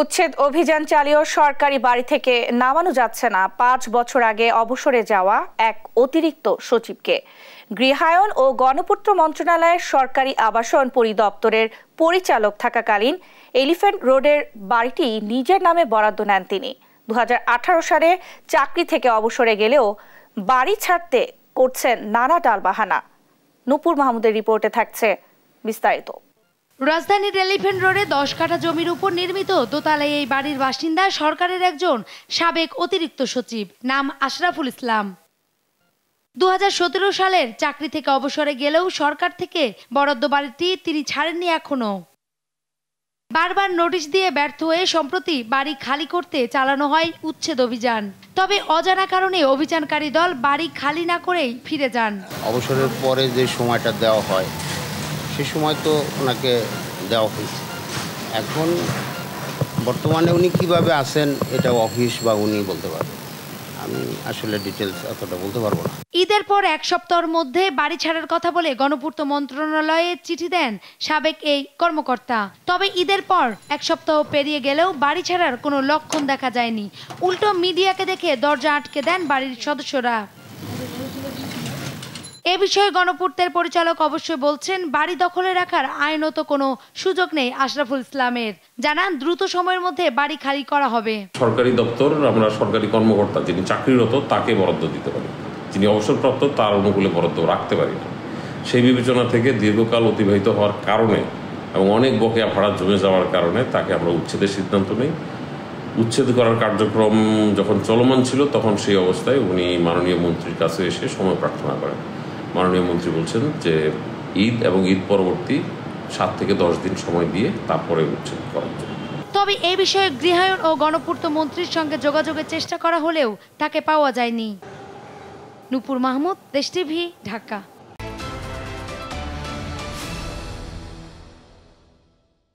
উচ্ছেদ অভিযান চালিয়েও সরকারি বাড়ি থেকে নামানো যাচ্ছে না পাঁচ বছর আগে অবসরে যাওয়া এক অতিরিক্ত সচিবকে গৃহায়ন ও গণপূর্ত মন্ত্রণালয়ের সরকারি আবাসন পরিদপ্তরের পরিচালক থাকাকালীন এলিফ্যান্ট রোডের বাড়িটি নিজের নামে বরাদ্দ নেন তিনি দু সালে চাকরি থেকে অবসরে গেলেও বাড়ি ছাড়তে করছেন নানা ডালবাহানা নুপুর মাহমুদের রিপোর্টে থাকছে বিস্তারিত রাজধানীর এলিফেন্ট রোডে দশ কাঠা জমির উপর নির্মিত দোতলায় এই বাড়ির বাসিন্দা সরকারের একজন সাবেক অতিরিক্ত সচিব নাম আশরাফুল ইসলাম দু সালের চাকরি থেকে অবসরে গেলেও সরকার থেকে বরাদ্দ বাড়িটি তিনি ছাড়েননি এখনও বারবার নোটিশ দিয়ে ব্যর্থ হয়ে সম্প্রতি বাড়ি খালি করতে চালানো হয় উচ্ছেদ অভিযান তবে অজানা কারণে অভিযানকারী দল বাড়ি খালি না করেই ফিরে যান অবসরের পরে যে সময়টা দেওয়া হয় সে সময় তো ওনাকে দেওয়া হয়েছে এখন বর্তমানে উনি কিভাবে আছেন এটা অফিস বা উনি বলতে পারবেন আমি আসলে ডিটেলস অতটা বলতে পারবো না ঈদের পর এক সপ্তাহের মধ্যে বাড়ি ছাড়ার কথা বলে গণপূর্ত মন্ত্রণালয়ে চিঠি দেন সাবেক এই কর্মকর্তা তবে ঈদের পর এক সপ্তাহ পেরিয়ে গেলেও বাড়ি ছাড়ার কোনো লক্ষণ দেখা যায়নি উল্টো মিডিয়াকে দেখে দরজা আটকে দেন বাড়ির সদস্যরা এ বিষয়ে গণপূর্তের পরিচালক অবশ্যই বলছেন বাড়ি দখলে রাখার আইনত কোনো সুযোগ নেই আশরাফুল ইসলামের জানান দ্রুত সময়ের মধ্যে বাড়ি খালি করা হবে সরকারি দপ্তর আমরা সরকারি কর্মকর্তা যিনি চাকরিরত তাকে বরাদ্দ দিতে পারি যিনি অবসরপ্রাপ্ত তার অনুকূলে বরাদ্দ রাখতে পারি না সেই বিবেচনা থেকে দীর্ঘকাল অতিবাহিত হওয়ার কারণে এবং অনেক বকেয়া ভাড়া জমে যাওয়ার কারণে তাকে আমরা উচ্ছেদের সিদ্ধান্ত নিই উচ্ছেদ করার কার্যক্রম যখন চলমান ছিল তখন সেই অবস্থায় উনি মাননীয় মন্ত্রীর কাছে এসে সময় প্রার্থনা করেন মাননীয় মন্ত্রী বলছেন যে ঈদ এবং ঈদ পরবর্তী সাত থেকে দশ দিন সময় দিয়ে তারপরে উচ্ছেদ করার জন্য তবে এ বিষয়ে গৃহায়ণ ও গণপূর্ত মন্ত্রীর সঙ্গে যোগাযোগের চেষ্টা করা হলেও তাকে পাওয়া যায়নি নুপুর মাহমুদ দেশ টিভি ঢাকা